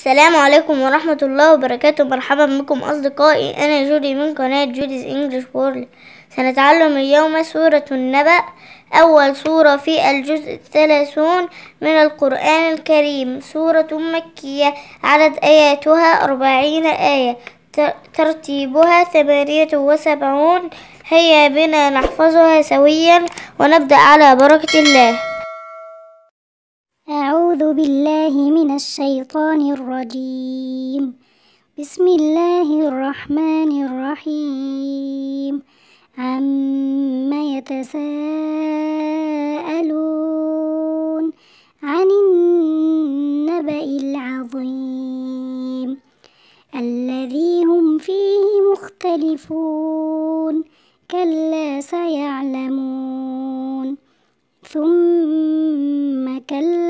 السلام عليكم ورحمة الله وبركاته مرحبا بكم أصدقائي أنا جودي من قناة جوديز إنجلش وورلد سنتعلم اليوم سورة النبأ أول سورة في الجزء الثلاثون من القرآن الكريم سورة مكية عدد آياتها أربعين آية ترتيبها ثمانية وسبعون هيا بنا نحفظها سويا ونبدأ على بركة الله بالله من الشيطان الرجيم بسم الله الرحمن الرحيم عم يتساءلون عن النبأ العظيم الذي هم فيه مختلفون كلا سيعلمون ثم كلا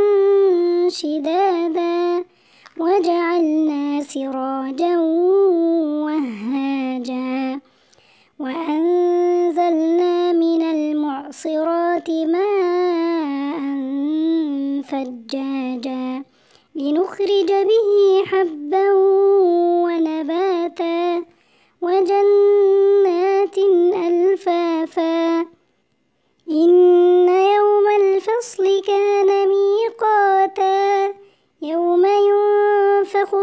شدادا وجعلنا سراجا وهاجا وأن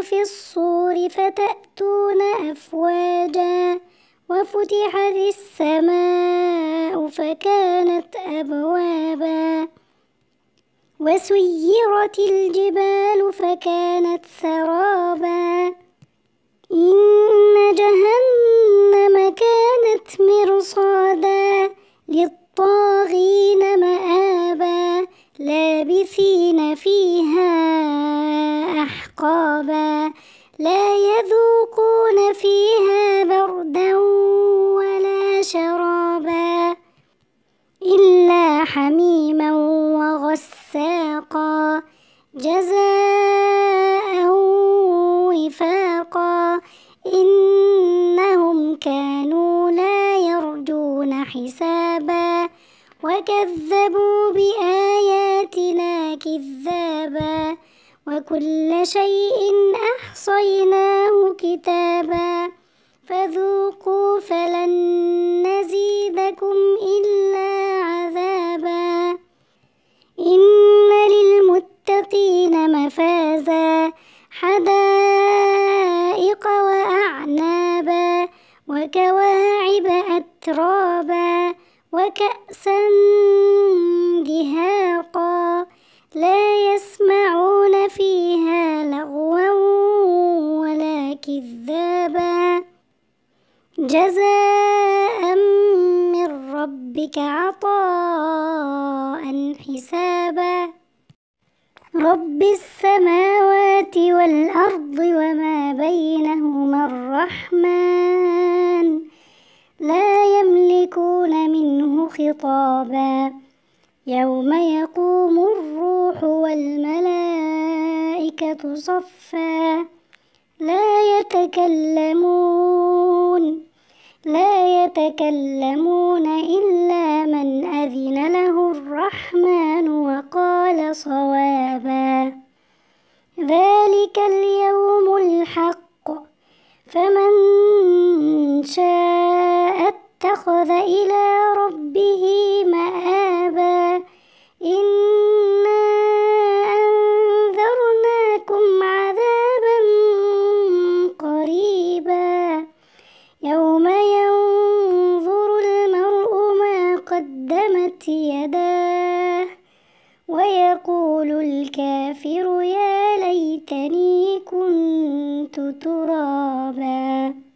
في الصور فتأتون أفواجا وفتحت السماء فكانت أبوابا وسيرت الجبال فكانت سرابا إن جهنم كانت مرصادا للطاغين مآبا لابثين فيها أسقابا لا يذوقون فيها بردا ولا شرابا إلا حميما وغساقا جزاء وفاقا إنهم كانوا لا يرجون حسابا وكذبوا بآياتنا كذابا وكل شيء أحصيناه كتابا فذوقوا فلن نزيدكم إلا عذابا إن للمتقين مفازا حدائق وأعنابا وكواعب أترابا وكأسا دهاقا لا يسمعون فيها لغوا ولا كذابا جزاء من ربك عطاء حسابا رب السماوات والأرض وما بينهما الرحمن لا يملكون منه خطابا يوم يقوم الروح والملائكة صفا لا يتكلمون لا يتكلمون إلا من أذن له الرحمن وقال صوابا ذلك اليوم الحق فمن شاء اتخذ إلى ربه تركني كنت ترابا